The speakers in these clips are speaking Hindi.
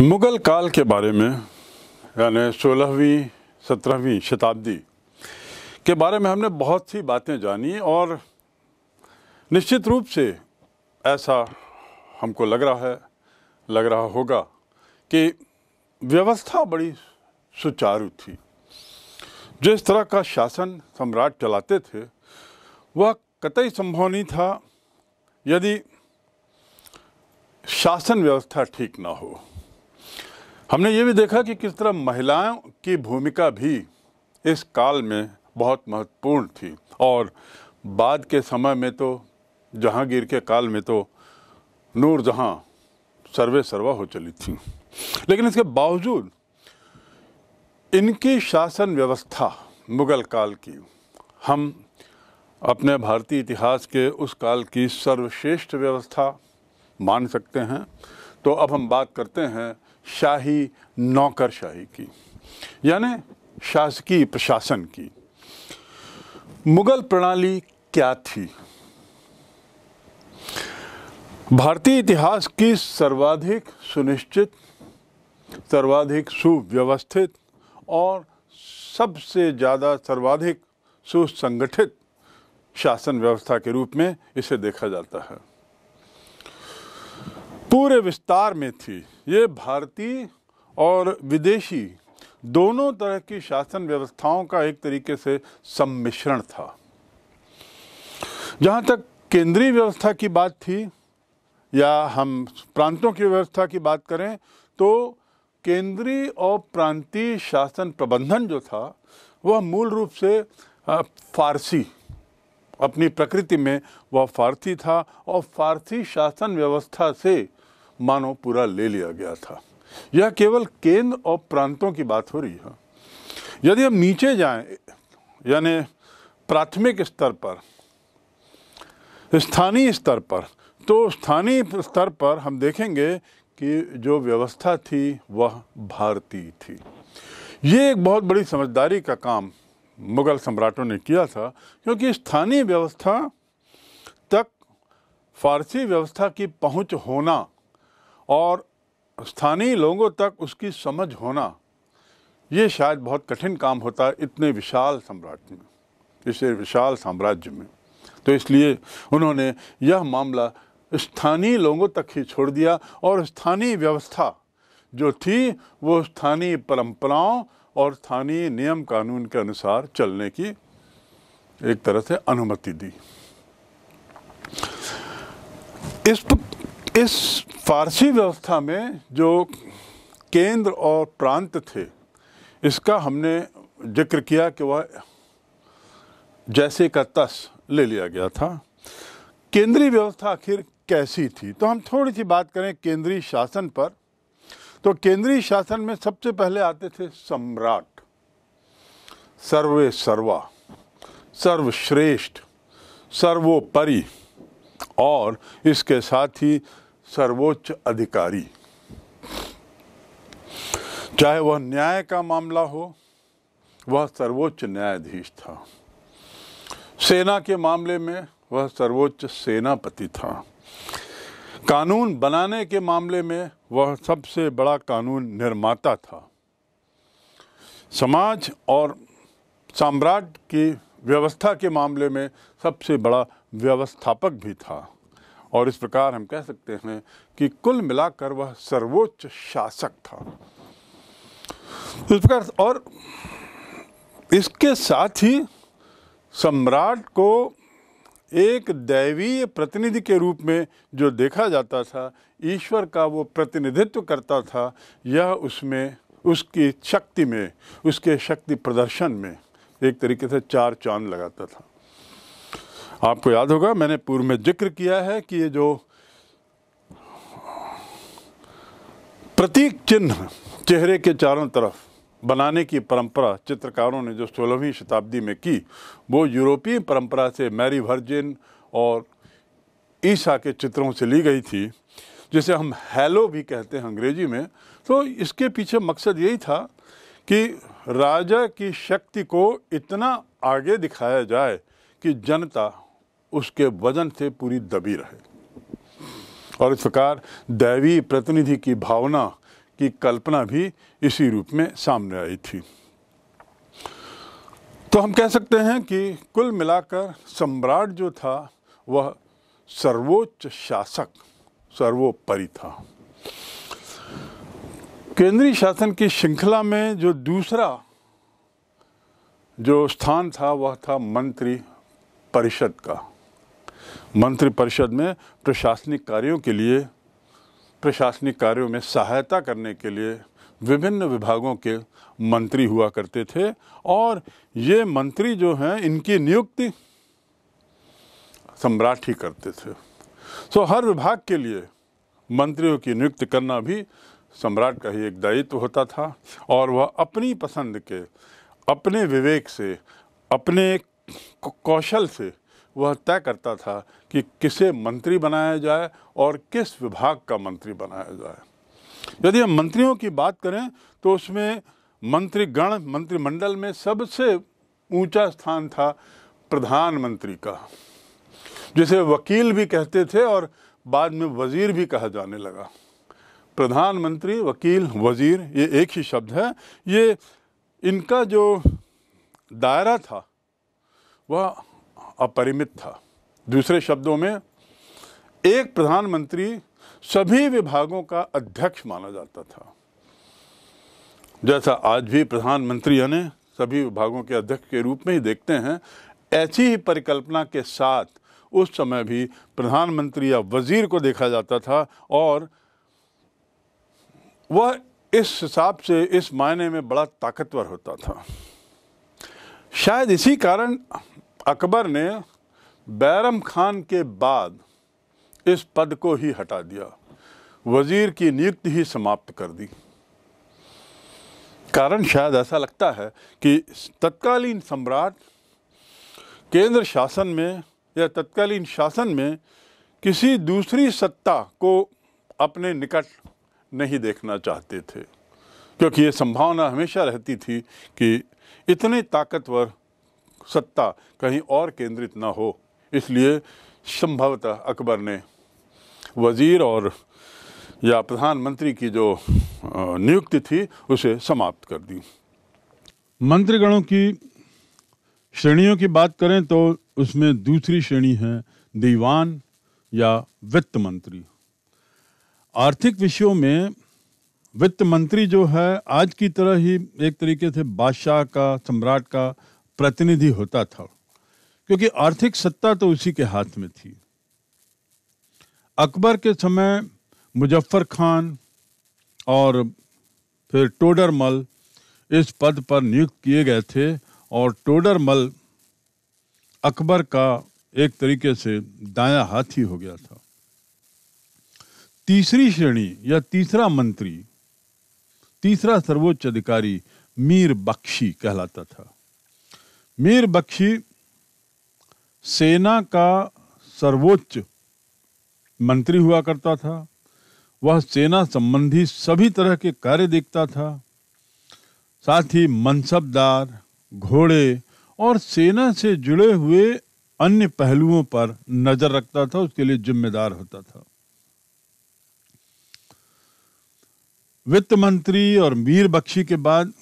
मुग़ल काल के बारे में यानी सोलहवीं सत्रहवीं शताब्दी के बारे में हमने बहुत सी बातें जानी और निश्चित रूप से ऐसा हमको लग रहा है लग रहा होगा कि व्यवस्था बड़ी सुचारू थी जो इस तरह का शासन सम्राट चलाते थे वह कतई संभव नहीं था यदि शासन व्यवस्था ठीक ना हो हमने ये भी देखा कि किस तरह महिलाओं की भूमिका भी इस काल में बहुत महत्वपूर्ण थी और बाद के समय में तो जहांगीर के काल में तो नूर जहाँ सर्वे सर्वा हो चली थी लेकिन इसके बावजूद इनकी शासन व्यवस्था मुग़ल काल की हम अपने भारतीय इतिहास के उस काल की सर्वश्रेष्ठ व्यवस्था मान सकते हैं तो अब हम बात करते हैं शाही नौकरशाही की यानी शासकीय प्रशासन की मुगल प्रणाली क्या थी भारतीय इतिहास की सर्वाधिक सुनिश्चित सर्वाधिक सुव्यवस्थित और सबसे ज़्यादा सर्वाधिक सुसंगठित शासन व्यवस्था के रूप में इसे देखा जाता है पूरे विस्तार में थी ये भारतीय और विदेशी दोनों तरह की शासन व्यवस्थाओं का एक तरीके से सम्मिश्रण था जहाँ तक केंद्रीय व्यवस्था की बात थी या हम प्रांतों की व्यवस्था की बात करें तो केंद्रीय और प्रांतीय शासन प्रबंधन जो था वह मूल रूप से फारसी अपनी प्रकृति में वह फारसी था और फारसी शासन व्यवस्था से मानो पूरा ले लिया गया था यह केवल केंद्र और प्रांतों की बात हो रही है यदि हम नीचे जाएं यानी प्राथमिक स्तर पर स्थानीय स्तर पर तो स्थानीय स्तर पर हम देखेंगे कि जो व्यवस्था थी वह भारतीय थी ये एक बहुत बड़ी समझदारी का काम मुगल सम्राटों ने किया था क्योंकि स्थानीय व्यवस्था तक फारसी व्यवस्था की पहुंच होना और स्थानीय लोगों तक उसकी समझ होना ये शायद बहुत कठिन काम होता है इतने विशाल सम्राट में इसे विशाल साम्राज्य में तो इसलिए उन्होंने यह मामला स्थानीय लोगों तक ही छोड़ दिया और स्थानीय व्यवस्था जो थी वो स्थानीय परंपराओं और स्थानीय नियम कानून के अनुसार चलने की एक तरह से अनुमति दी इस इस फारसी व्यवस्था में जो केंद्र और प्रांत थे इसका हमने जिक्र किया कि वह जैसे का तस ले लिया गया था केंद्रीय व्यवस्था आखिर कैसी थी तो हम थोड़ी सी बात करें केंद्रीय शासन पर तो केंद्रीय शासन में सबसे पहले आते थे सम्राट सर्वे सर्वा सर्वश्रेष्ठ सर्वोपरि और इसके साथ ही सर्वोच्च अधिकारी चाहे वह न्याय का मामला हो वह सर्वोच्च न्यायाधीश था सेना के मामले में वह सर्वोच्च सेनापति था कानून बनाने के मामले में वह सबसे बड़ा कानून निर्माता था समाज और साम्राज्य की व्यवस्था के मामले में सबसे बड़ा व्यवस्थापक भी था और इस प्रकार हम कह सकते हैं कि कुल मिलाकर वह सर्वोच्च शासक था इस प्रकार और इसके साथ ही सम्राट को एक दैवीय प्रतिनिधि के रूप में जो देखा जाता था ईश्वर का वो प्रतिनिधित्व करता था यह उसमें उसकी शक्ति में उसके शक्ति प्रदर्शन में एक तरीके से चार चांद लगाता था आपको याद होगा मैंने पूर्व में जिक्र किया है कि ये जो प्रतीक चिन्ह चेहरे के चारों तरफ बनाने की परंपरा चित्रकारों ने जो सोलहवीं शताब्दी में की वो यूरोपीय परंपरा से मैरी वर्जिन और ईसा के चित्रों से ली गई थी जिसे हम हेलो भी कहते हैं अंग्रेजी में तो इसके पीछे मकसद यही था कि राजा की शक्ति को इतना आगे दिखाया जाए कि जनता उसके वजन से पूरी दबी रहे और इस प्रकार दैवी प्रतिनिधि की भावना की कल्पना भी इसी रूप में सामने आई थी तो हम कह सकते हैं कि कुल मिलाकर सम्राट जो था वह सर्वोच्च शासक सर्वोपरि था केंद्रीय शासन की श्रृंखला में जो दूसरा जो स्थान था वह था मंत्री परिषद का मंत्रिपरिषद में प्रशासनिक कार्यों के लिए प्रशासनिक कार्यों में सहायता करने के लिए विभिन्न विभागों के मंत्री हुआ करते थे और ये मंत्री जो हैं इनकी नियुक्ति सम्राट ही करते थे सो हर विभाग के लिए मंत्रियों की नियुक्ति करना भी सम्राट का ही एक दायित्व होता था और वह अपनी पसंद के अपने विवेक से अपने कौशल से वह तय करता था कि किसे मंत्री बनाया जाए और किस विभाग का मंत्री बनाया जाए यदि हम मंत्रियों की बात करें तो उसमें मंत्रीगण मंत्रिमंडल में सबसे ऊंचा स्थान था प्रधानमंत्री का जिसे वकील भी कहते थे और बाद में वज़ीर भी कहा जाने लगा प्रधानमंत्री वकील वज़ीर ये एक ही शब्द है ये इनका जो दायरा था वह अपरिमित था दूसरे शब्दों में एक प्रधानमंत्री सभी विभागों का अध्यक्ष माना जाता था जैसा आज भी प्रधानमंत्री यानी सभी विभागों के अध्यक्ष के रूप में ही देखते हैं ऐसी ही परिकल्पना के साथ उस समय भी प्रधानमंत्री या वजीर को देखा जाता था और वह इस हिसाब से इस मायने में बड़ा ताकतवर होता था शायद इसी कारण अकबर ने बैरम खान के बाद इस पद को ही हटा दिया वज़ीर की नियुक्ति ही समाप्त कर दी कारण शायद ऐसा लगता है कि तत्कालीन सम्राट केंद्र शासन में या तत्कालीन शासन में किसी दूसरी सत्ता को अपने निकट नहीं देखना चाहते थे क्योंकि ये संभावना हमेशा रहती थी कि इतने ताकतवर सत्ता कहीं और केंद्रित ना हो इसलिए संभवतः अकबर ने वज़ीर और या प्रधानमंत्री की जो नियुक्ति थी उसे समाप्त कर दी मंत्रीगणों की श्रेणियों की बात करें तो उसमें दूसरी श्रेणी है दीवान या वित्त मंत्री आर्थिक विषयों में वित्त मंत्री जो है आज की तरह ही एक तरीके से बादशाह का सम्राट का प्रतिनिधि होता था क्योंकि आर्थिक सत्ता तो उसी के हाथ में थी अकबर के समय मुजफ्फर खान और फिर टोडरमल इस पद पर नियुक्त किए गए थे और टोडरमल अकबर का एक तरीके से दाया हाथ ही हो गया था तीसरी श्रेणी या तीसरा मंत्री तीसरा सर्वोच्च अधिकारी मीर बख्शी कहलाता था मीर बख्शी सेना का सर्वोच्च मंत्री हुआ करता था वह सेना संबंधी सभी तरह के कार्य देखता था साथ ही मनसबदार घोड़े और सेना से जुड़े हुए अन्य पहलुओं पर नजर रखता था उसके लिए जिम्मेदार होता था वित्त मंत्री और मीर बख्शी के बाद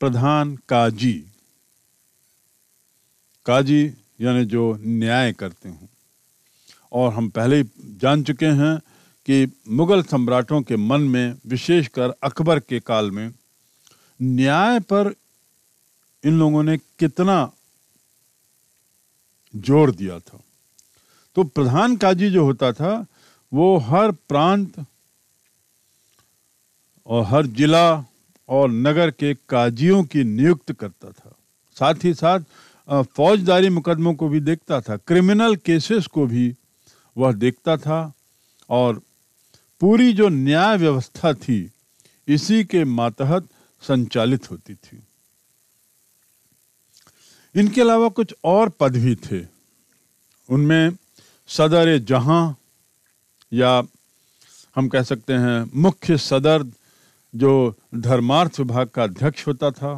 प्रधान काजी काजी यानी जो न्याय करते हों और हम पहले ही जान चुके हैं कि मुग़ल सम्राटों के मन में विशेषकर अकबर के काल में न्याय पर इन लोगों ने कितना जोर दिया था तो प्रधान काजी जो होता था वो हर प्रांत और हर जिला और नगर के काजियों की नियुक्त करता था साथ ही साथ फौजदारी मुकदमों को भी देखता था क्रिमिनल केसेस को भी वह देखता था और पूरी जो न्याय व्यवस्था थी इसी के मातहत संचालित होती थी इनके अलावा कुछ और पद भी थे उनमें सदर जहां या हम कह सकते हैं मुख्य सदर जो धर्मार्थ विभाग का अध्यक्ष होता था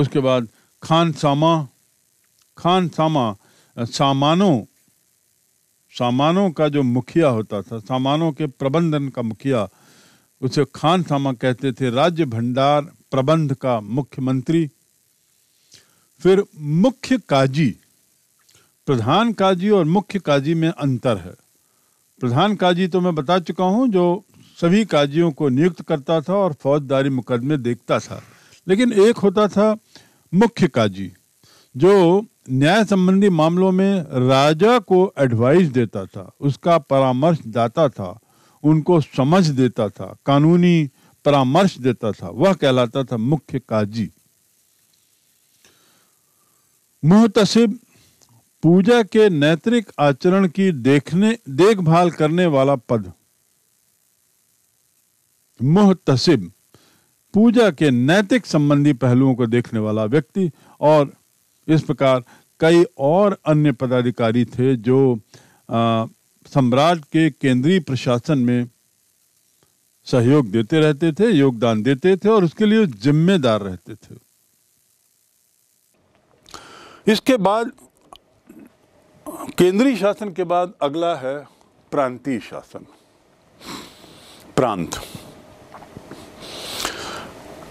उसके बाद खान सामा खान सामा सामानों सामानों का जो मुखिया होता था सामानों के प्रबंधन का मुखिया उसे खान सामा कहते थे राज्य भंडार प्रबंध का मुख्यमंत्री फिर मुख्य काजी प्रधान काजी और मुख्य काजी में अंतर है प्रधान काजी तो मैं बता चुका हूँ जो सभी काजियों को नियुक्त करता था और फौजदारी मुकदमे देखता था लेकिन एक होता था मुख्य काजी जो न्याय संबंधी मामलों में राजा को एडवाइस देता था उसका परामर्श दाता था उनको समझ देता था कानूनी परामर्श देता था वह कहलाता था मुख्य काजी मुहतसिब पूजा के नैतिक आचरण की देखने देखभाल करने वाला पद मुहतसिब पूजा के नैतिक संबंधी पहलुओं को देखने वाला व्यक्ति और इस प्रकार कई और अन्य पदाधिकारी थे जो सम्राट के केंद्रीय प्रशासन में सहयोग देते रहते थे योगदान देते थे और उसके लिए जिम्मेदार रहते थे इसके बाद केंद्रीय शासन के बाद अगला है प्रांतीय शासन प्रांत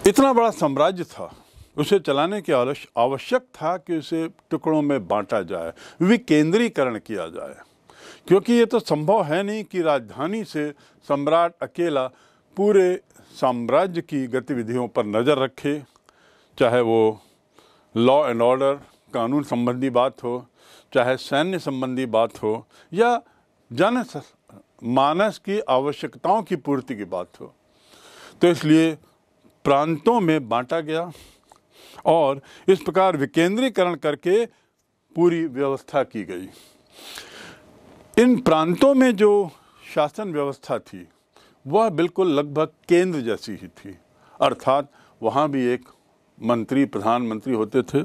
इतना बड़ा साम्राज्य था उसे चलाने की आवश्यक था कि उसे टुकड़ों में बांटा जाए विकेंद्रीकरण किया जाए क्योंकि ये तो संभव है नहीं कि राजधानी से सम्राट अकेला पूरे साम्राज्य की गतिविधियों पर नज़र रखे चाहे वो लॉ एंड ऑर्डर कानून संबंधी बात हो चाहे सैन्य संबंधी बात हो या जन मानस की आवश्यकताओं की पूर्ति की बात हो तो इसलिए प्रांतों में बांटा गया और इस प्रकार विकेंद्रीकरण करके पूरी व्यवस्था की गई इन प्रांतों में जो शासन व्यवस्था थी वह बिल्कुल लगभग केंद्र जैसी ही थी अर्थात वहाँ भी एक मंत्री प्रधानमंत्री होते थे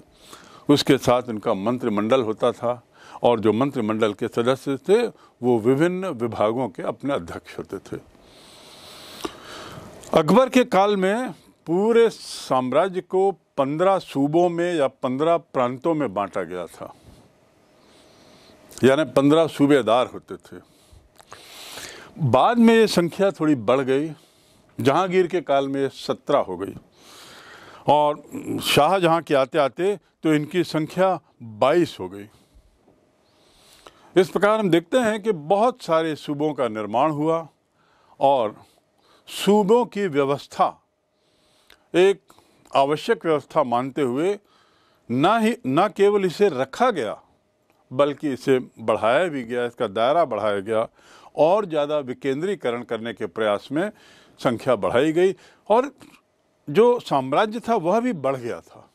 उसके साथ इनका मंत्रिमंडल होता था और जो मंत्रिमंडल के सदस्य थे वो विभिन्न विभागों के अपने अध्यक्ष होते थे अकबर के काल में पूरे साम्राज्य को पंद्रह सूबों में या पंद्रह प्रांतों में बांटा गया था यानी पंद्रह सूबेदार होते थे बाद में ये संख्या थोड़ी बढ़ गई जहांगीर के काल में सत्रह हो गई और शाहजहां के आते आते तो इनकी संख्या बाईस हो गई इस प्रकार हम देखते हैं कि बहुत सारे सूबों का निर्माण हुआ और सूबों की व्यवस्था एक आवश्यक व्यवस्था मानते हुए ना ही ना केवल इसे रखा गया बल्कि इसे बढ़ाया भी गया इसका दायरा बढ़ाया गया और ज़्यादा विकेंद्रीकरण करने के प्रयास में संख्या बढ़ाई गई और जो साम्राज्य था वह भी बढ़ गया था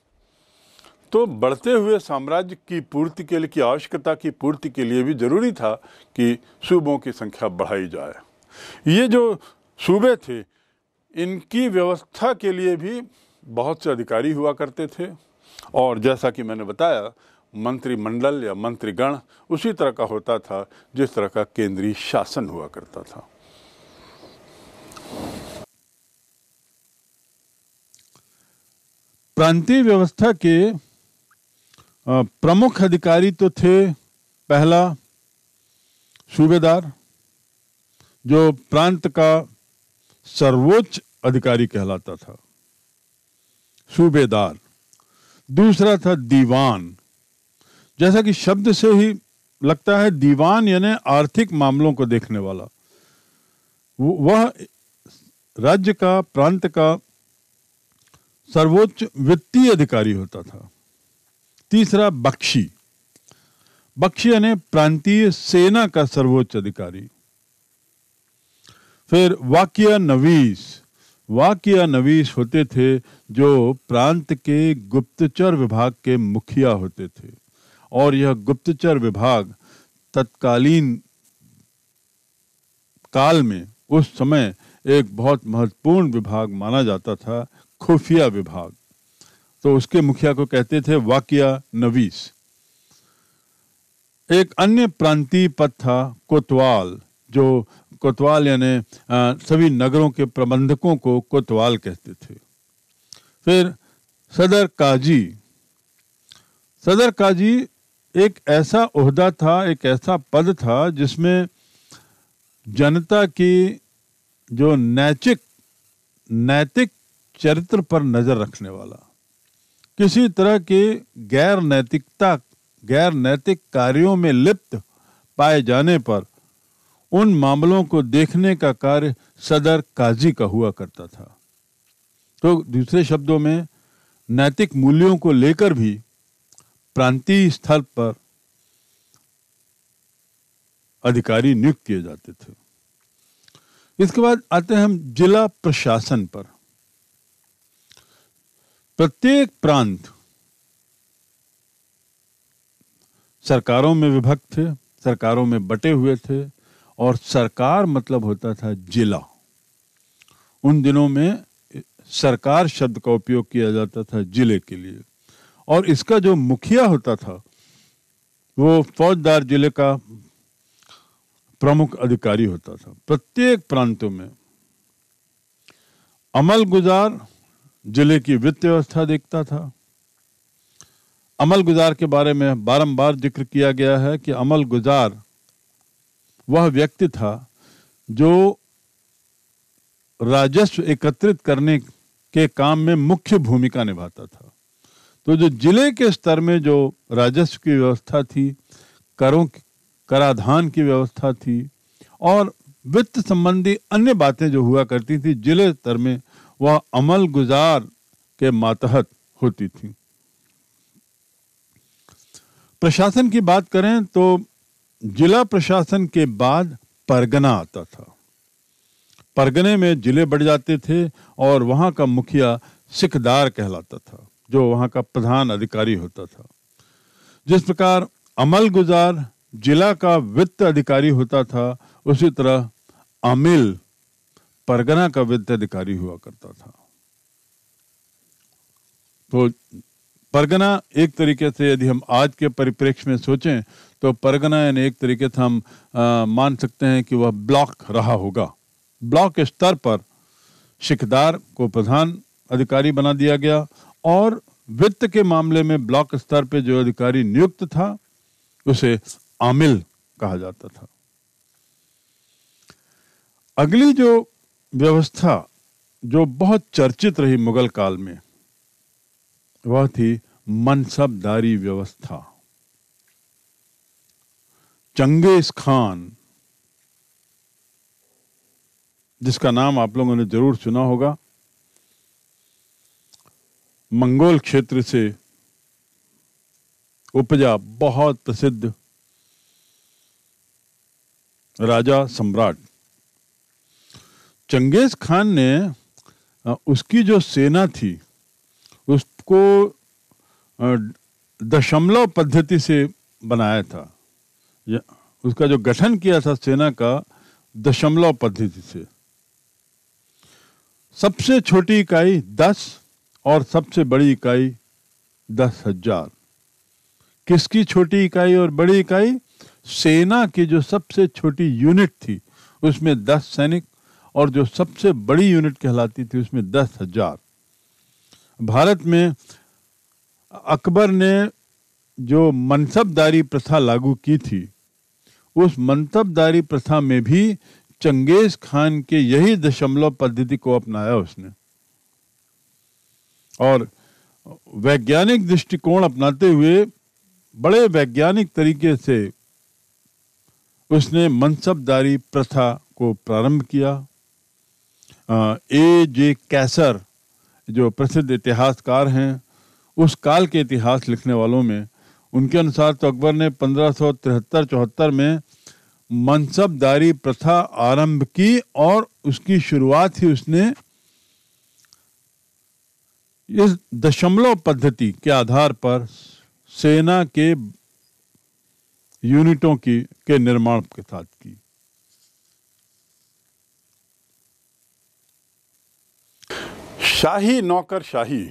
तो बढ़ते हुए साम्राज्य की पूर्ति के लिए की आवश्यकता की पूर्ति के लिए भी ज़रूरी था कि सूबों की संख्या बढ़ाई जाए ये जो सूबे थे इनकी व्यवस्था के लिए भी बहुत से अधिकारी हुआ करते थे और जैसा कि मैंने बताया मंत्रिमंडल या मंत्रिगण उसी तरह का होता था जिस तरह का केंद्रीय शासन हुआ करता था प्रांतीय व्यवस्था के प्रमुख अधिकारी तो थे पहला सूबेदार जो प्रांत का सर्वोच्च अधिकारी कहलाता था सूबेदार दूसरा था दीवान जैसा कि शब्द से ही लगता है दीवान यानी आर्थिक मामलों को देखने वाला वह राज्य का प्रांत का सर्वोच्च वित्तीय अधिकारी होता था तीसरा बख्शी बख्शी यानी प्रांतीय सेना का सर्वोच्च अधिकारी फिर वाक्य नवीस वाक्य नवीस होते थे जो प्रांत के गुप्तचर विभाग के मुखिया होते थे और यह गुप्तचर विभाग तत्कालीन काल में उस समय एक बहुत महत्वपूर्ण विभाग माना जाता था खुफिया विभाग तो उसके मुखिया को कहते थे वाकिया नवीस एक अन्य प्रांतीय पद था कोतवाल जो कोतवाल यानी सभी नगरों के प्रबंधकों को कोतवाल कहते थे फिर सदर काजी सदर काजी एक ऐसा उहदा था एक ऐसा पद था जिसमें जनता की जो नैतिक नैतिक चरित्र पर नज़र रखने वाला किसी तरह की गैर नैतिकता गैर नैतिक कार्यों में लिप्त पाए जाने पर उन मामलों को देखने का कार्य सदर काजी का हुआ करता था तो दूसरे शब्दों में नैतिक मूल्यों को लेकर भी प्रांतीय स्थल पर अधिकारी नियुक्त किए जाते थे इसके बाद आते हैं हम जिला प्रशासन पर प्रत्येक प्रांत सरकारों में विभक्त थे सरकारों में बटे हुए थे और सरकार मतलब होता था जिला उन दिनों में सरकार शब्द का उपयोग किया जाता था जिले के लिए और इसका जो मुखिया होता था वो फौजदार जिले का प्रमुख अधिकारी होता था प्रत्येक प्रांतों में अमल गुजार जिले की वित्त व्यवस्था देखता था अमल गुजार के बारे में बारंबार जिक्र किया गया है कि अमल गुजार वह व्यक्ति था जो राजस्व एकत्रित करने के काम में मुख्य भूमिका निभाता था तो जो जिले के स्तर में जो राजस्व की व्यवस्था थी करों कराधान की व्यवस्था थी और वित्त संबंधी अन्य बातें जो हुआ करती थी जिले स्तर में वह अमल गुजार के मातहत होती थी प्रशासन की बात करें तो जिला प्रशासन के बाद परगना आता था परगने में जिले बढ़ जाते थे और वहां का मुखिया सिकदार कहलाता था जो वहां का प्रधान अधिकारी होता था जिस प्रकार अमल गुजार जिला का वित्त अधिकारी होता था उसी तरह अमिल परगना का वित्त अधिकारी हुआ करता था तो परगना एक तरीके से यदि हम आज के परिप्रेक्ष्य में सोचें पे परगना यानी एक तरीके से हम मान सकते हैं कि वह ब्लॉक रहा होगा ब्लॉक स्तर पर शिकदार को प्रधान अधिकारी बना दिया गया और वित्त के मामले में ब्लॉक स्तर पर जो अधिकारी नियुक्त था उसे आमिल कहा जाता था अगली जो व्यवस्था जो बहुत चर्चित रही मुगल काल में वह थी मनसबदारी व्यवस्था चंगेज खान जिसका नाम आप लोगों ने जरूर सुना होगा मंगोल क्षेत्र से उपजा बहुत प्रसिद्ध राजा सम्राट चंगेज खान ने उसकी जो सेना थी उसको दशमलव पद्धति से बनाया था उसका जो गठन किया था सेना का दशमलव पद्धति से सबसे छोटी इकाई दस और सबसे बड़ी इकाई दस हजार किसकी छोटी इकाई और बड़ी इकाई सेना की जो सबसे छोटी यूनिट थी उसमें दस सैनिक और जो सबसे बड़ी यूनिट कहलाती थी उसमें दस हजार भारत में अकबर ने जो मनसबदारी प्रथा लागू की थी उस मंतबदारी प्रथा में भी चंगेज खान के यही दशमलव पद्धति को अपनाया उसने और वैज्ञानिक दृष्टिकोण अपनाते हुए बड़े वैज्ञानिक तरीके से उसने मनसबदारी प्रथा को प्रारंभ किया ए जे कैसर जो प्रसिद्ध इतिहासकार हैं उस काल के इतिहास लिखने वालों में उनके अनुसार तो अकबर ने पंद्रह सौ तिहत्तर चौहत्तर में मनसबदारी प्रथा आरंभ की और उसकी शुरुआत ही उसने इस दशमलव पद्धति के आधार पर सेना के यूनिटों की के निर्माण के साथ की शाही नौकर शाही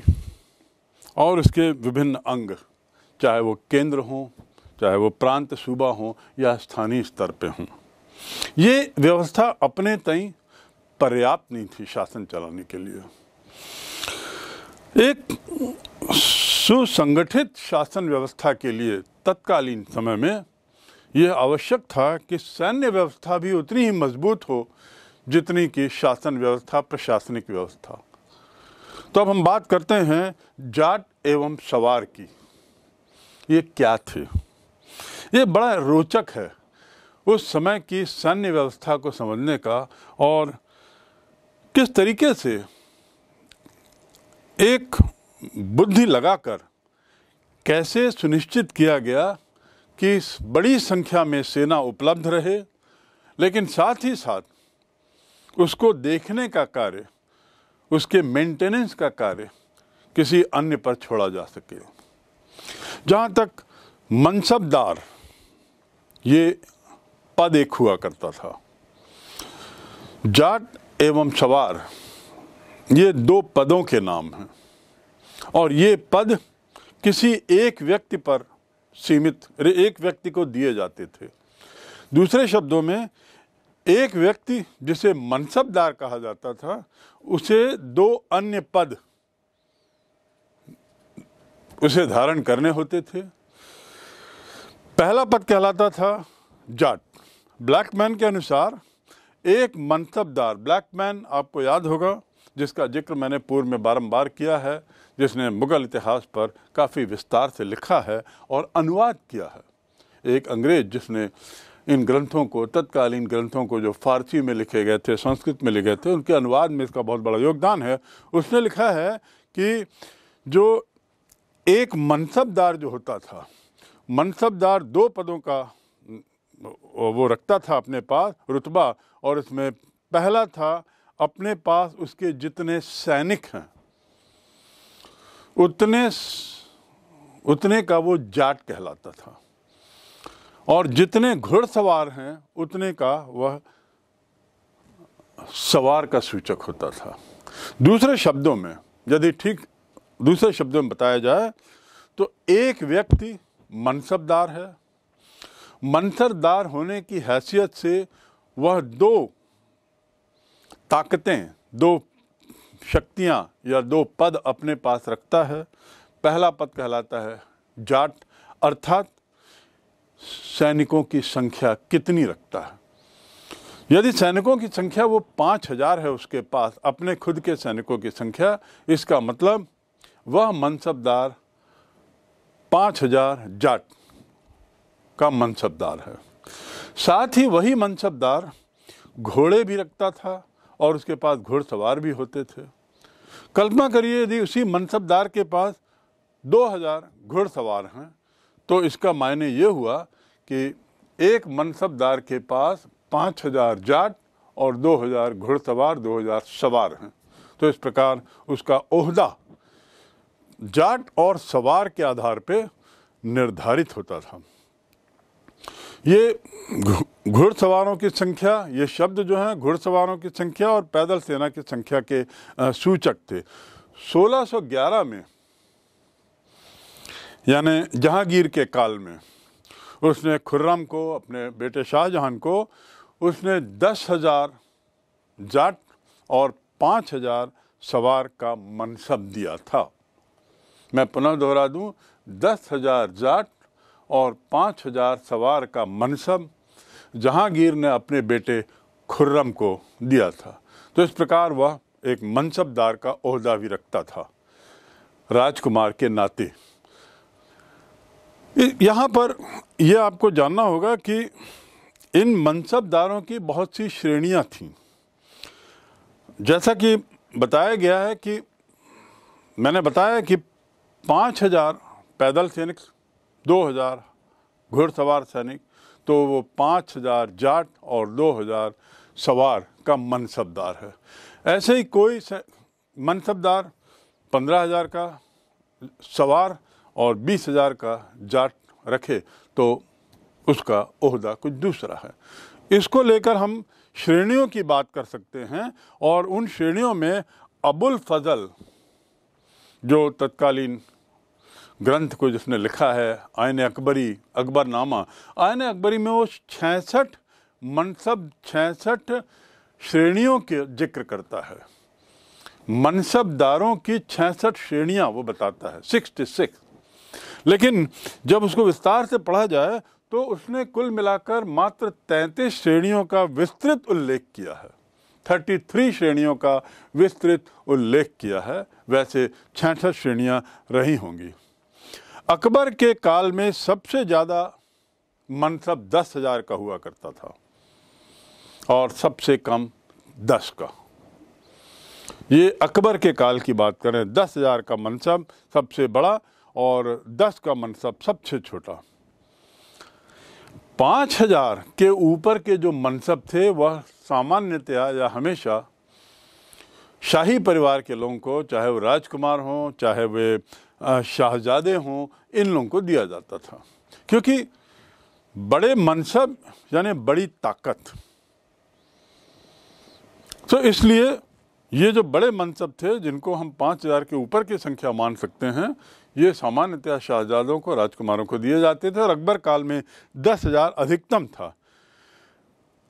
और उसके विभिन्न अंग चाहे वो केंद्र हों चाहे वो प्रांत सूबा हों या स्थानीय स्तर पे हों ये व्यवस्था अपने तई पर्याप्त नहीं थी शासन चलाने के लिए एक सुसंगठित शासन व्यवस्था के लिए तत्कालीन समय में यह आवश्यक था कि सैन्य व्यवस्था भी उतनी ही मजबूत हो जितनी कि शासन व्यवस्था प्रशासनिक व्यवस्था तो अब हम बात करते हैं जाट एवं सवार की ये क्या थी ये बड़ा रोचक है उस समय की सैन्य व्यवस्था को समझने का और किस तरीके से एक बुद्धि लगाकर कैसे सुनिश्चित किया गया कि बड़ी संख्या में सेना उपलब्ध रहे लेकिन साथ ही साथ उसको देखने का कार्य उसके मेंटेनेंस का कार्य किसी अन्य पर छोड़ा जा सके जहाँ तक मनसबदार ये पद एक हुआ करता था जाट एवं सवार ये दो पदों के नाम हैं और ये पद किसी एक व्यक्ति पर सीमित एक व्यक्ति को दिए जाते थे दूसरे शब्दों में एक व्यक्ति जिसे मनसबदार कहा जाता था उसे दो अन्य पद उसे धारण करने होते थे पहला पद कहलाता था जाट ब्लैक मैन के अनुसार एक मनसबदार ब्लैक मैन आपको याद होगा जिसका जिक्र मैंने पूर्व में बारंबार किया है जिसने मुग़ल इतिहास पर काफ़ी विस्तार से लिखा है और अनुवाद किया है एक अंग्रेज़ जिसने इन ग्रंथों को तत्कालीन ग्रंथों को जो फारसी में लिखे गए थे संस्कृत में लिखे थे उनके अनुवाद में इसका बहुत बड़ा योगदान है उसने लिखा है कि जो एक मनसबदार जो होता था मनसबदार दो पदों का वो रखता था अपने पास रुतबा और इसमें पहला था अपने पास उसके जितने सैनिक हैं उतने उतने का वो जाट कहलाता था और जितने घुड़सवार हैं उतने का वह सवार का सूचक होता था दूसरे शब्दों में यदि ठीक दूसरे शब्दों में बताया जाए तो एक व्यक्ति मनसबदार है मनसबदार होने की हैसियत से वह दो ताकतें दो शक्तियाँ या दो पद अपने पास रखता है पहला पद कहलाता है जाट अर्थात सैनिकों की संख्या कितनी रखता है यदि सैनिकों की संख्या वो पाँच हज़ार है उसके पास अपने खुद के सैनिकों की संख्या इसका मतलब वह मनसबदार पाँच हजार जाट का मनसबदार है साथ ही वही मनसबदार घोड़े भी रखता था और उसके पास घोड़सवार भी होते थे कल्पना करिए यदि उसी मनसबदार के पास दो हजार घोड़सवार हैं तो इसका मायने ये हुआ कि एक मनसबदार के पास पाँच हजार जाट और दो हजार घोड़सवार दो हजार सवार हैं तो इस प्रकार उसका ओहदा जाट और सवार के आधार पे निर्धारित होता था ये घुड़सवारों की संख्या ये शब्द जो हैं घुड़सवारों की संख्या और पैदल सेना की संख्या के सूचक थे 1611 में यानी जहांगीर के काल में उसने खुर्रम को अपने बेटे शाहजहां को उसने दस हज़ार जाट और पाँच हज़ार सवार का मनसब दिया था मैं पुनः दोहरा दूं दस हजार जाट और पाँच हजार सवार का मनसब जहांगीर ने अपने बेटे खुर्रम को दिया था तो इस प्रकार वह एक मनसबदार का ओहदा भी रखता था राजकुमार के नाते यहाँ पर यह आपको जानना होगा कि इन मनसबदारों की बहुत सी श्रेणियाँ थीं जैसा कि बताया गया है कि मैंने बताया कि पाँच हज़ार पैदल सैनिक दो हज़ार घुड़सवार सैनिक तो वो पाँच हज़ार जाट और दो हज़ार सवार का मनसबदार है ऐसे ही कोई मनसबदार पंद्रह हज़ार का सवार और बीस हज़ार का जाट रखे तो उसका अहदा कुछ दूसरा है इसको लेकर हम श्रेणियों की बात कर सकते हैं और उन श्रेणियों में अबुल फजल जो तत्कालीन ग्रंथ को जिसने लिखा है आयन अकबरी अकबर नामा आयन अकबरी में वो छसठ मनसब छसठ श्रेणियों के जिक्र करता है मनसबदारों की छसठ श्रेणियां वो बताता है सिक्सटी सिक्स लेकिन जब उसको विस्तार से पढ़ा जाए तो उसने कुल मिलाकर मात्र तैंतीस श्रेणियों का विस्तृत उल्लेख किया है थर्टी थ्री श्रेणियों का विस्तृत उल्लेख किया है वैसे छठ श्रेणियाँ रही होंगी अकबर के काल में सबसे ज़्यादा मनसब दस हज़ार का हुआ करता था और सबसे कम दस का ये अकबर के काल की बात करें दस हज़ार का मनसब सबसे बड़ा और दस का मनसब सबसे छोटा पाँच हज़ार के ऊपर के जो मनसब थे वह सामान्यतया या हमेशा शाही परिवार के लोगों को चाहे वो राजकुमार हों चाहे वे शाहजादे हों इन लोगों को दिया जाता था क्योंकि बड़े मनसब यानी बड़ी ताकत तो इसलिए ये जो बड़े मनसब थे जिनको हम पाँच हज़ार के ऊपर की संख्या मान सकते हैं ये सामान्यतः शाहजादों को राजकुमारों को दिए जाते थे और अकबर काल में दस हज़ार अधिकतम था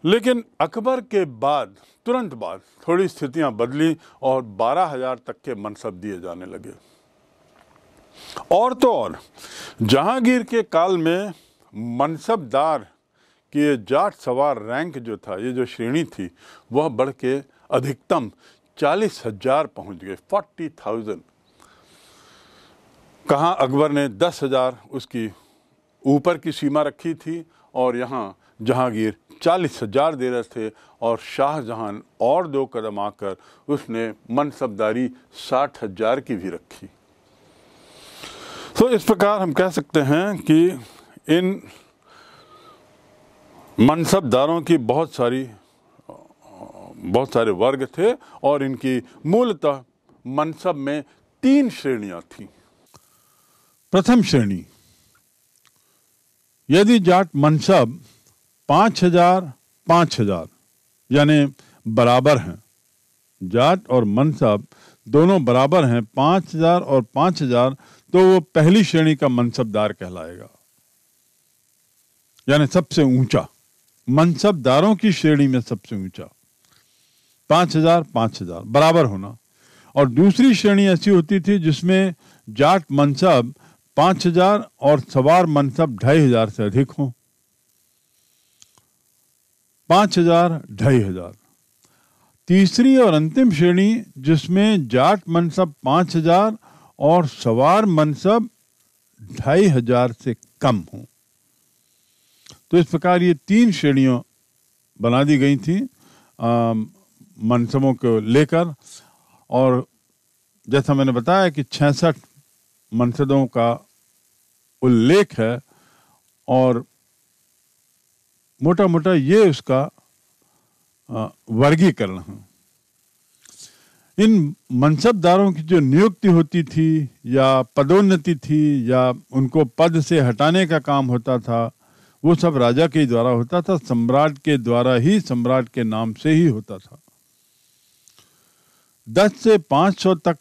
लेकिन अकबर के बाद तुरंत बाद थोड़ी स्थितियां बदली और बारह हज़ार तक के मनसब दिए जाने लगे और तो और जहांगीर के काल में मनसबदार कि ये जाट सवार रैंक जो था ये जो श्रेणी थी वह बढ़ के अधिकतम चालीस हजार पहुँच गए फोर्टी थाउजेंड कहाँ अकबर ने दस हजार उसकी ऊपर की सीमा रखी थी और यहाँ जहांगीर चालीस हजार दे रहे थे और शाहजहां और दो कदम आकर उसने मनसबदारी साठ हजार की भी रखी सो तो इस प्रकार हम कह सकते हैं कि इन मनसबदारों की बहुत सारी बहुत सारे वर्ग थे और इनकी मूलतः मनसब में तीन श्रेणियां थीं प्रथम श्रेणी यदि जाट मनसब पाँच हजार पाँच हजार यानी बराबर हैं जाट और मनसब दोनों बराबर हैं पाँच हजार और पाँच हजार तो वो पहली श्रेणी का मनसबदार कहलाएगा यानी सबसे ऊंचा मनसबदारों की श्रेणी में सबसे ऊंचा पांच हजार पांच हजार बराबर होना और दूसरी श्रेणी ऐसी होती थी जिसमें जाट मनसब पांच हजार और सवार मनसब ढाई हजार से अधिक हो पांच हजार ढाई हजार तीसरी और अंतिम श्रेणी जिसमें जाट मनसब पांच हजार और सवार मनसब ढाई हजार से कम हो तो इस प्रकार ये तीन श्रेणियों बना दी गई थी मनसबों को लेकर और जैसा मैंने बताया कि छसठ मनसदों का उल्लेख है और मोटा मोटा ये उसका वर्गीकरण है इन मनसबदारों की जो नियुक्ति होती थी या पदोन्नति थी या उनको पद से हटाने का काम होता था वो सब राजा के द्वारा होता था सम्राट के द्वारा ही सम्राट के नाम से ही होता था दस से पांच सौ तक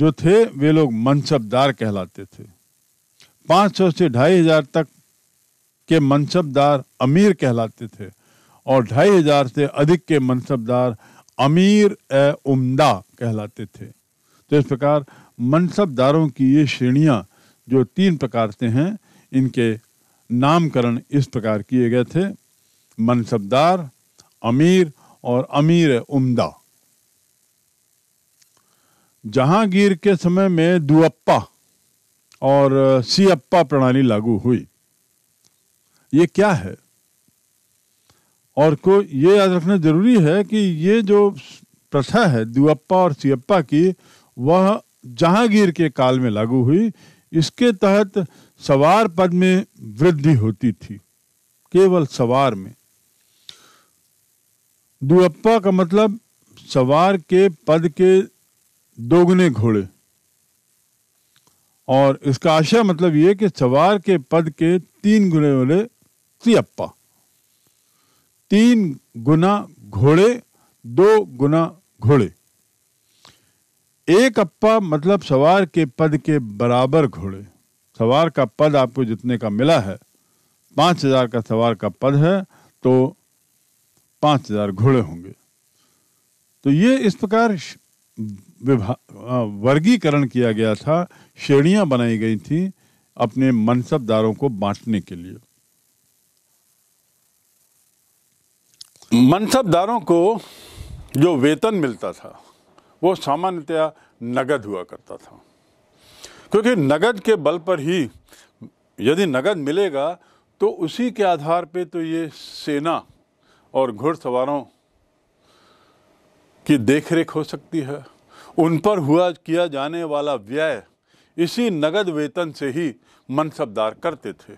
जो थे वे लोग मनसबदार कहलाते थे पांच सौ से ढाई हजार तक के मनसबदार अमीर कहलाते थे और ढाई हजार से अधिक के मनसबदार अमीर ए उम्दा कहलाते थे तो इस प्रकार मनसबदारों की ये श्रेणियाँ जो तीन प्रकार से हैं इनके नामकरण इस प्रकार किए गए थे मनसबदार अमीर और अमीर उम्दा जहांगीर के समय में दुअप्पा और सीअप्पा प्रणाली लागू हुई ये क्या है और को ये याद रखना जरूरी है कि ये जो प्रथा है दुअप्पा और सियप्पा की वह जहांगीर के काल में लागू हुई इसके तहत सवार पद में वृद्धि होती थी केवल सवार में दुअप्पा का मतलब सवार के पद के दोगुने घोड़े और इसका आशय मतलब ये कि सवार के पद के तीन गुने वाले सियप्पा तीन गुना घोड़े दो गुना घोड़े एक अप्पा मतलब सवार के पद के बराबर घोड़े सवार का पद आपको जितने का मिला है पांच हजार का सवार का पद है तो पांच हजार घोड़े होंगे तो ये इस प्रकार वर्गीकरण किया गया था श्रेणियां बनाई गई थी अपने मनसबदारों को बांटने के लिए मनसबदारों को जो वेतन मिलता था वो सामान्यतया नगद हुआ करता था क्योंकि नगद के बल पर ही यदि नगद मिलेगा तो उसी के आधार पे तो ये सेना और घुड़सवारों की देखरेख हो सकती है उन पर हुआ किया जाने वाला व्यय इसी नगद वेतन से ही मनसबदार करते थे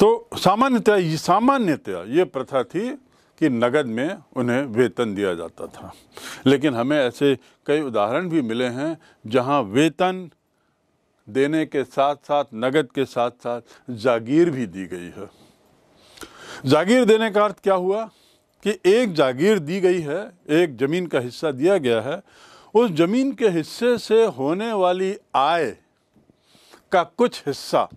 तो सामान्यतः सामान्यतः ये प्रथा थी कि नगद में उन्हें वेतन दिया जाता था लेकिन हमें ऐसे कई उदाहरण भी मिले हैं जहां वेतन देने के साथ साथ नगद के साथ साथ जागीर भी दी गई है जागीर देने का अर्थ क्या हुआ कि एक जागीर दी गई है एक ज़मीन का हिस्सा दिया गया है उस ज़मीन के हिस्से से होने वाली आय का कुछ हिस्सा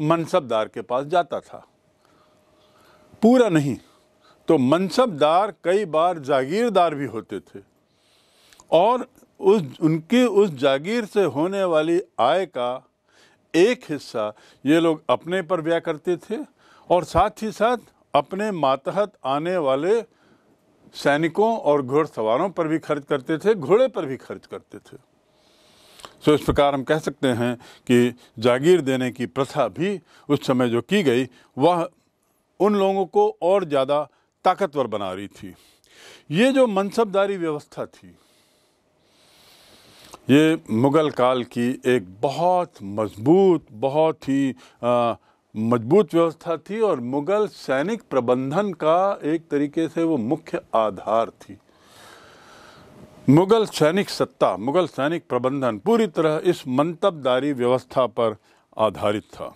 मनसबदार के पास जाता था पूरा नहीं तो मनसबदार कई बार जागीरदार भी होते थे और उस उनकी उस जागीर से होने वाली आय का एक हिस्सा ये लोग अपने पर व्यय करते थे और साथ ही साथ अपने मातहत आने वाले सैनिकों और घोड़सवारों पर भी खर्च करते थे घोड़े पर भी खर्च करते थे सो इस प्रकार हम कह सकते हैं कि जागीर देने की प्रथा भी उस समय जो की गई वह उन लोगों को और ज़्यादा ताकतवर बना रही थी ये जो मनसबदारी व्यवस्था थी ये मुग़ल काल की एक बहुत मजबूत बहुत ही मजबूत व्यवस्था थी और मुग़ल सैनिक प्रबंधन का एक तरीके से वो मुख्य आधार थी मुगल सैनिक सत्ता मुगल सैनिक प्रबंधन पूरी तरह इस मंतबदारी व्यवस्था पर आधारित था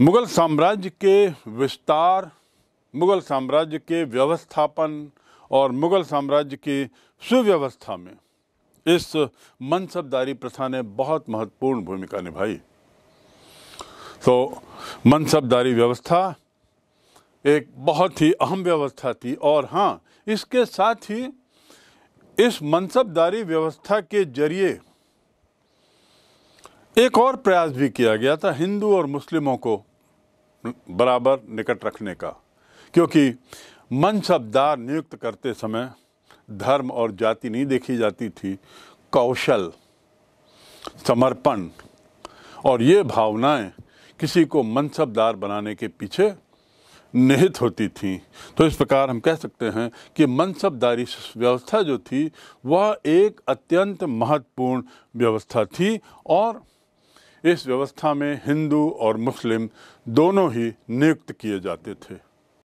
मुगल साम्राज्य के विस्तार मुगल साम्राज्य के व्यवस्थापन और मुगल साम्राज्य की सुव्यवस्था में इस मनसबदारी प्रथा ने बहुत महत्वपूर्ण भूमिका निभाई तो मनसबदारी व्यवस्था एक बहुत ही अहम व्यवस्था थी और हाँ इसके साथ ही इस मनसबदारी व्यवस्था के जरिए एक और प्रयास भी किया गया था हिंदू और मुस्लिमों को बराबर निकट रखने का क्योंकि मनसबदार नियुक्त करते समय धर्म और जाति नहीं देखी जाती थी कौशल समर्पण और ये भावनाएं किसी को मनसबदार बनाने के पीछे निहित होती थी तो इस प्रकार हम कह सकते हैं कि मनसबदारी व्यवस्था जो थी वह एक अत्यंत महत्वपूर्ण व्यवस्था थी और इस व्यवस्था में हिंदू और मुस्लिम दोनों ही नियुक्त किए जाते थे